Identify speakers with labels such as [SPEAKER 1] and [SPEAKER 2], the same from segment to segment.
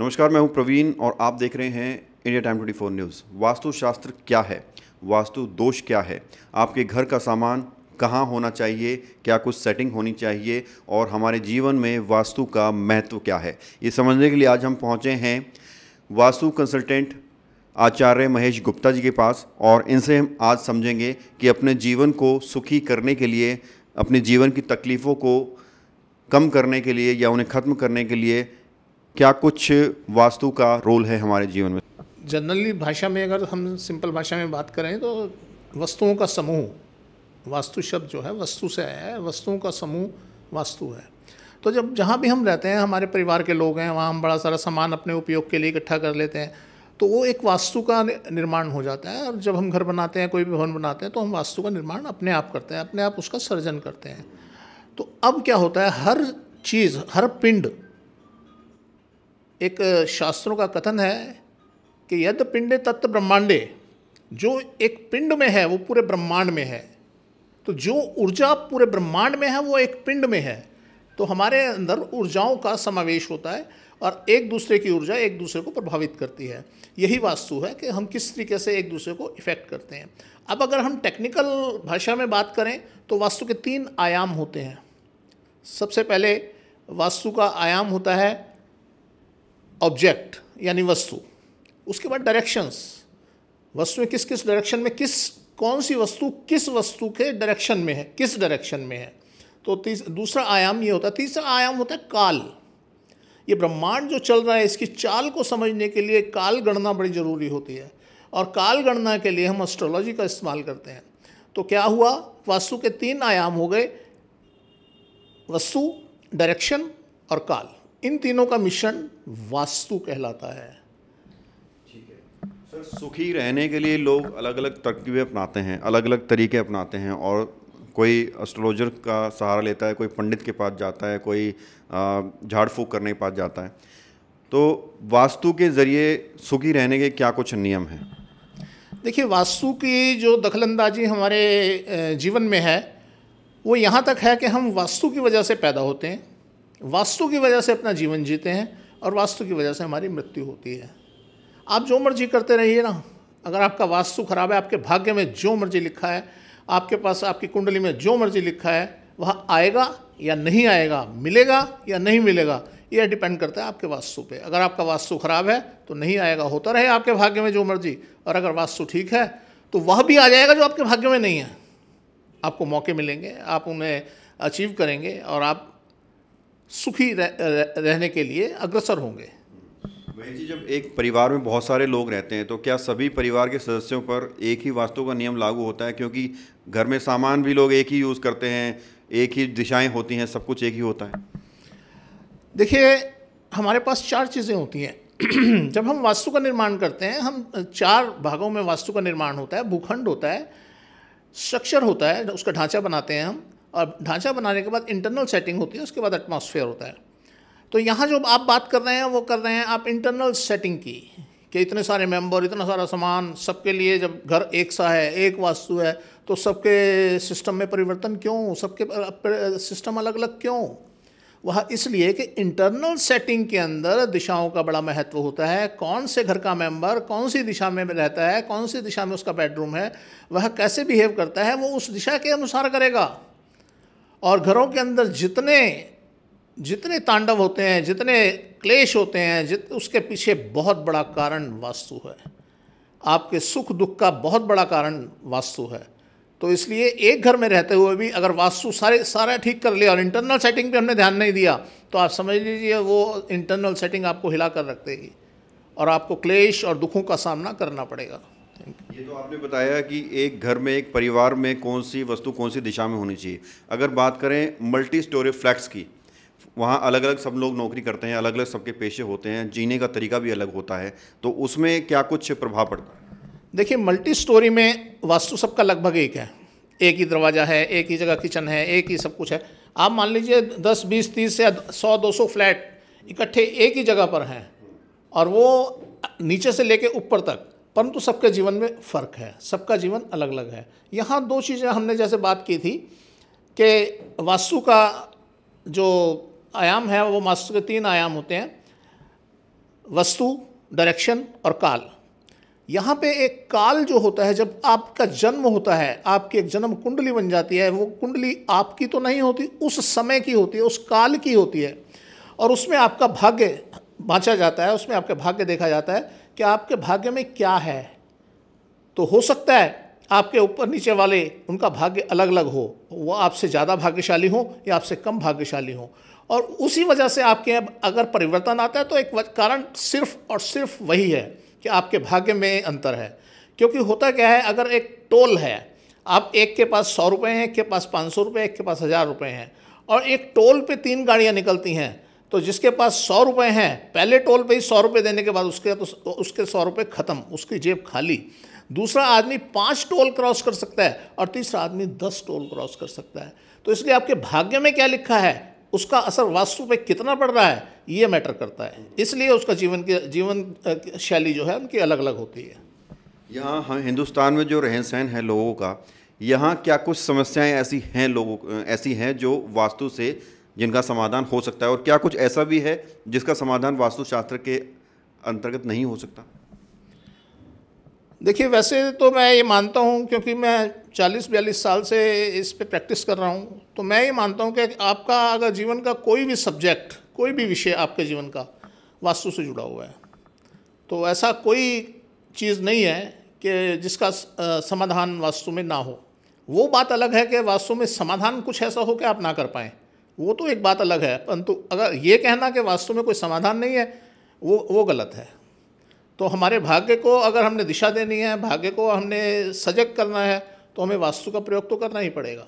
[SPEAKER 1] नमस्कार मैं हूं प्रवीण और आप देख रहे हैं India time twenty four news वास्तुशास्त्र क्या है वास्तु दोष क्या है आपके घर का सामान कहाँ होना चाहिए क्या कुछ सेटिंग होनी चाहिए और हमारे जीवन में वास्तु का महत्व क्या है ये समझने के लिए आज हम पहुँचे हैं वास्तु कंसल्टेंट आचार्य महेश गुप्ता जी के पास और इनसे हम आज समझेंगे कि अपने जीवन को सुखी करने के लिए अपने जीवन की तकलीफ़ों को कम करने के लिए या उन्हें ख़त्म करने के लिए क्या कुछ वास्तु का रोल है हमारे जीवन में
[SPEAKER 2] जनरली भाषा में अगर हम सिंपल भाषा में बात करें तो वस्तुओं का समूह वास्तु शब्द जो है वस्तु से आया है वस्तुओं का समूह वास्तु है तो जब जहाँ भी हम रहते हैं हमारे परिवार के लोग हैं वहाँ हम बड़ा सारा सामान अपने उपयोग के लिए इकट्ठा कर लेते हैं तो वो एक वास्तु का निर्माण हो जाता है और जब हम घर बनाते हैं कोई भी भवन बनाते हैं तो हम वास्तु का निर्माण अपने आप करते हैं अपने आप उसका सर्जन करते हैं तो अब क्या होता है हर चीज़ हर पिंड एक शास्त्रों का कथन है कि यद पिंडे तत्व ब्रह्मांडे जो एक पिंड में है वो पूरे ब्रह्मांड में है तो जो ऊर्जा पूरे ब्रह्मांड में है वो एक पिंड में है तो हमारे अंदर ऊर्जाओं का समावेश होता है और एक दूसरे की ऊर्जा एक दूसरे को प्रभावित करती है यही वास्तु है कि हम किस तरीके से एक दूसरे को इफ़ेक्ट करते हैं अब अगर हम टेक्निकल भाषा में बात करें तो वास्तु के तीन आयाम होते हैं सबसे पहले वास्तु का आयाम होता है ऑब्जेक्ट यानी वस्तु उसके बाद डायरेक्शंस वस्तु किस किस डायरेक्शन में किस कौन सी वस्तु किस वस्तु के डायरेक्शन में है किस डायरेक्शन में है तो दूसरा आयाम ये होता है तीसरा आयाम होता है काल ये ब्रह्मांड जो चल रहा है इसकी चाल को समझने के लिए काल गणना बड़ी ज़रूरी होती है और काल गणना के लिए हम एस्ट्रोलॉजी का इस्तेमाल करते हैं तो क्या हुआ वास्तु के तीन आयाम हो गए वस्तु डायरेक्शन और काल इन तीनों का मिशन वास्तु कहलाता है
[SPEAKER 1] सर सुखी रहने के लिए लोग अलग अलग तरकीबें अपनाते हैं अलग अलग तरीके अपनाते हैं और कोई एस्ट्रोलॉजर का सहारा लेता है कोई पंडित के पास जाता है कोई झाड़ फूक करने के पास जाता है तो वास्तु के ज़रिए सुखी रहने के क्या कुछ नियम हैं
[SPEAKER 2] देखिए वास्तु की जो दखलंदाजी हमारे जीवन में है वो यहाँ तक है कि हम वास्तु की वजह से पैदा होते हैं वास्तु की वजह से अपना जीवन जीते हैं और वास्तु की वजह से हमारी मृत्यु होती है आप जो मर्जी करते रहिए ना अगर आपका वास्तु खराब है आपके भाग्य में जो मर्जी लिखा है आपके पास आपकी कुंडली में जो मर्जी लिखा है वह आएगा या नहीं आएगा मिलेगा या नहीं मिलेगा यह डिपेंड करता है आपके वास्तु पे अगर आपका वास्तु खराब है तो नहीं आएगा होता रहे आपके भाग्य में जो मर्जी और अगर वास्तु ठीक है तो वह भी आ जाएगा जो आपके भाग्य में नहीं है आपको मौके मिलेंगे आप उन्हें अचीव करेंगे और आप सुखी रह, रह, रहने के लिए अग्रसर होंगे
[SPEAKER 1] वही जी जब एक परिवार में बहुत सारे लोग रहते हैं तो क्या सभी परिवार के सदस्यों पर एक ही वास्तु का नियम लागू होता है क्योंकि घर में सामान भी लोग एक ही यूज़ करते हैं एक ही दिशाएं होती हैं सब कुछ एक
[SPEAKER 2] ही होता है देखिए हमारे पास चार चीज़ें होती हैं जब हम वास्तु का निर्माण करते हैं हम चार भागों में वास्तु का निर्माण होता है भूखंड होता है स्ट्रक्चर होता है उसका ढांचा बनाते हैं हम और ढांचा बनाने के बाद इंटरनल सेटिंग होती है उसके बाद एटमॉस्फेयर होता है तो यहाँ जो आप बात कर रहे हैं वो कर रहे हैं आप इंटरनल सेटिंग की कि इतने सारे मेंबर इतना सारा सामान सबके लिए जब घर एक सा है एक वास्तु है तो सबके सिस्टम में परिवर्तन क्यों सबके सिस्टम अलग अलग क्यों वह इसलिए कि इंटरनल सेटिंग के अंदर दिशाओं का बड़ा महत्व होता है कौन से घर का मेंबर कौन सी दिशा में रहता है कौन सी दिशा में उसका बेडरूम है वह कैसे बिहेव करता है वो उस दिशा के अनुसार करेगा और घरों के अंदर जितने जितने तांडव होते हैं जितने क्लेश होते हैं जित उसके पीछे बहुत बड़ा कारण वास्तु है आपके सुख दुख का बहुत बड़ा कारण वास्तु है तो इसलिए एक घर में रहते हुए भी अगर वास्तु सारे सारा ठीक कर लिया और इंटरनल सेटिंग पे हमने ध्यान नहीं दिया तो आप समझ लीजिए वो इंटरनल सेटिंग आपको हिला कर रख देगी और आपको क्लेश और दुखों का सामना करना पड़ेगा
[SPEAKER 1] ये तो आपने बताया कि एक घर में एक परिवार में कौन सी वस्तु कौन सी दिशा में होनी चाहिए अगर बात करें मल्टी स्टोरी फ्लैट्स की वहाँ अलग अलग सब लोग नौकरी करते हैं अलग अलग सबके पेशे होते हैं जीने का तरीका भी अलग होता है तो उसमें क्या कुछ प्रभाव पड़ता है
[SPEAKER 2] देखिए मल्टी स्टोरी में वास्तु सबका लगभग एक है एक ही दरवाज़ा है एक ही जगह किचन है एक ही सब कुछ है आप मान लीजिए दस बीस तीस या सौ दो सौ फ्लैट इकट्ठे एक ही जगह पर हैं और वो नीचे से लेके ऊपर तक परंतु सबके जीवन में फ़र्क है सबका जीवन अलग अलग है यहाँ दो चीज़ें हमने जैसे बात की थी कि वास्तु का जो आयाम है वो वास्तु के तीन आयाम होते हैं वस्तु डायरेक्शन और काल यहाँ पे एक काल जो होता है जब आपका जन्म होता है आपकी एक जन्म कुंडली बन जाती है वो कुंडली आपकी तो नहीं होती उस समय की होती है उस काल की होती है और उसमें आपका भाग्य बाँचा जाता है उसमें आपका भाग्य देखा जाता है कि आपके भाग्य में क्या है तो हो सकता है आपके ऊपर नीचे वाले उनका भाग्य अलग अलग हो वो आपसे ज़्यादा भाग्यशाली हो या आपसे कम भाग्यशाली हो और उसी वजह से आपके यहाँ अगर परिवर्तन आता है तो एक कारण सिर्फ और सिर्फ वही है कि आपके भाग्य में अंतर है क्योंकि होता क्या है अगर एक टोल है आप एक के पास सौ रुपये हैं एक के पास पाँच सौ रुपये एक के पास हज़ार रुपये हैं और एक टोल पे तीन गाड़ियाँ निकलती हैं तो जिसके पास सौ रुपये हैं पहले टोल पे ही सौ रुपये देने के बाद उसके तो उसके सौ रुपये ख़त्म उसकी जेब खाली दूसरा आदमी पाँच टोल क्रॉस कर सकता है और तीसरा आदमी दस टोल क्रॉस कर सकता है तो इसलिए आपके भाग्य में क्या लिखा है उसका असर वास्तु पे कितना पड़ रहा है ये मैटर करता है इसलिए उसका जीवन के जीवन शैली जो है उनकी अलग अलग होती है
[SPEAKER 1] यहाँ हम हिंदुस्तान में जो रहन सहन है लोगों का यहाँ क्या कुछ समस्याएं ऐसी हैं लोगों ऐसी हैं जो वास्तु से जिनका समाधान हो सकता है और क्या कुछ ऐसा भी है जिसका समाधान वास्तुशास्त्र के अंतर्गत नहीं हो सकता
[SPEAKER 2] देखिए वैसे तो मैं ये मानता हूँ क्योंकि मैं 40 बयालीस साल से इस पे प्रैक्टिस कर रहा हूँ तो मैं ये मानता हूँ कि आपका अगर जीवन का कोई भी सब्जेक्ट कोई भी विषय आपके जीवन का वास्तु से जुड़ा हुआ है तो ऐसा कोई चीज़ नहीं है कि जिसका समाधान वास्तु में ना हो वो बात अलग है कि वास्तु में समाधान कुछ ऐसा हो कि आप ना कर पाएँ वो तो एक बात अलग है परंतु अगर ये कहना कि वास्तव में कोई समाधान नहीं है वो वो गलत है तो हमारे भाग्य को अगर हमने दिशा देनी है भाग्य को हमने सजग करना है तो हमें वास्तु का प्रयोग तो करना ही पड़ेगा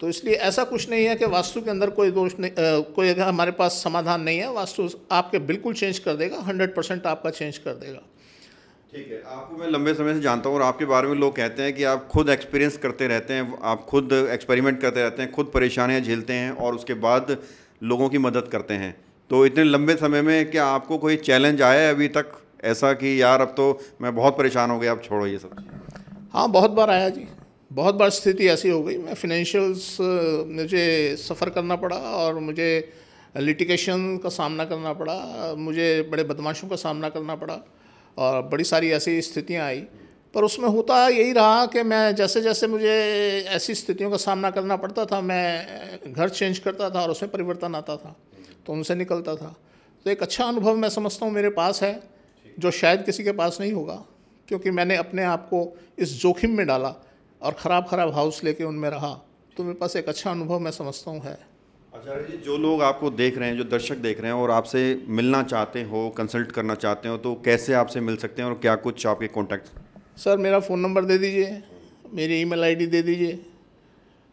[SPEAKER 2] तो इसलिए ऐसा कुछ नहीं है कि वास्तु के अंदर कोई दोष नहीं आ, कोई अगर हमारे पास समाधान नहीं है वास्तु आपके बिल्कुल चेंज कर देगा हंड्रेड परसेंट आपका चेंज कर देगा ठीक है आपको
[SPEAKER 1] मैं लंबे समय से जानता हूँ और आपके बारे में लोग कहते हैं कि आप खुद एक्सपीरियंस करते रहते हैं आप खुद एक्सपेरिमेंट करते रहते हैं खुद परेशानियाँ झेलते हैं और उसके बाद लोगों की मदद करते हैं तो इतने लंबे समय में क्या आपको कोई चैलेंज आया है अभी तक ऐसा कि यार अब तो मैं बहुत परेशान हो गया आप छोड़ो ये सब
[SPEAKER 2] हाँ बहुत बार आया जी बहुत बार स्थिति ऐसी हो गई मैं फिनेंशियल्स मुझे सफ़र करना पड़ा और मुझे लिटिगेशन का सामना करना पड़ा मुझे बड़े बदमाशों का सामना करना पड़ा और बड़ी सारी ऐसी स्थितियाँ आई पर उसमें होता यही रहा कि मैं जैसे जैसे मुझे ऐसी स्थितियों का सामना करना पड़ता था मैं घर चेंज करता था और उसमें परिवर्तन आता था तो उनसे निकलता था तो एक अच्छा अनुभव मैं समझता हूँ मेरे पास है जो शायद किसी के पास नहीं होगा क्योंकि मैंने अपने आप को इस जोखिम में डाला और ख़राब ख़राब हाउस लेके उनमें रहा तो मेरे पास एक अच्छा अनुभव मैं समझता हूँ है
[SPEAKER 1] आचार्य जी जो लोग आपको देख रहे हैं जो दर्शक देख रहे हैं और आपसे मिलना चाहते हो कंसल्ट करना चाहते हो तो कैसे आपसे मिल सकते हैं और क्या कुछ आपके कॉन्टैक्ट
[SPEAKER 2] सर मेरा फ़ोन नंबर दे दीजिए मेरी ईमेल आईडी दे दीजिए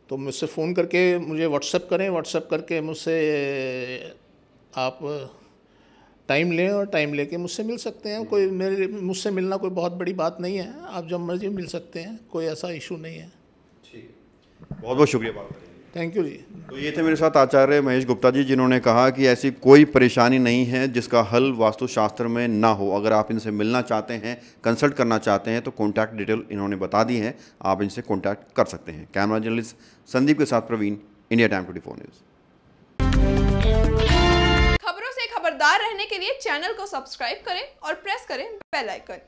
[SPEAKER 2] तो मुझसे फ़ोन करके मुझे व्हाट्सअप करें व्हाट्सअप करके मुझसे आप टाइम लें और टाइम लेके मुझसे मिल सकते हैं कोई मेरे मुझसे मिलना कोई बहुत बड़ी बात नहीं है आप जब मर्जी मिल सकते हैं कोई ऐसा इशू नहीं है ठीक
[SPEAKER 1] बहुत बहुत शुक्रिया बात थैंक यू जी तो ये थे मेरे साथ आचार्य महेश गुप्ता जी जिन्होंने कहा कि ऐसी कोई परेशानी नहीं है जिसका हल वास्तुशास्त्र में ना हो अगर आप इनसे मिलना चाहते हैं कंसल्ट करना चाहते हैं तो कॉन्टैक्ट डिटेल इन्होंने बता दी है आप इनसे कॉन्टैक्ट कर सकते हैं कैमरा जर्नलिस्ट संदीप के साथ Praveen India time twenty news खबरों से खबरदार रहने के लिए चैनल को सब्सक्राइब करें और प्रेस करें बेलाइकन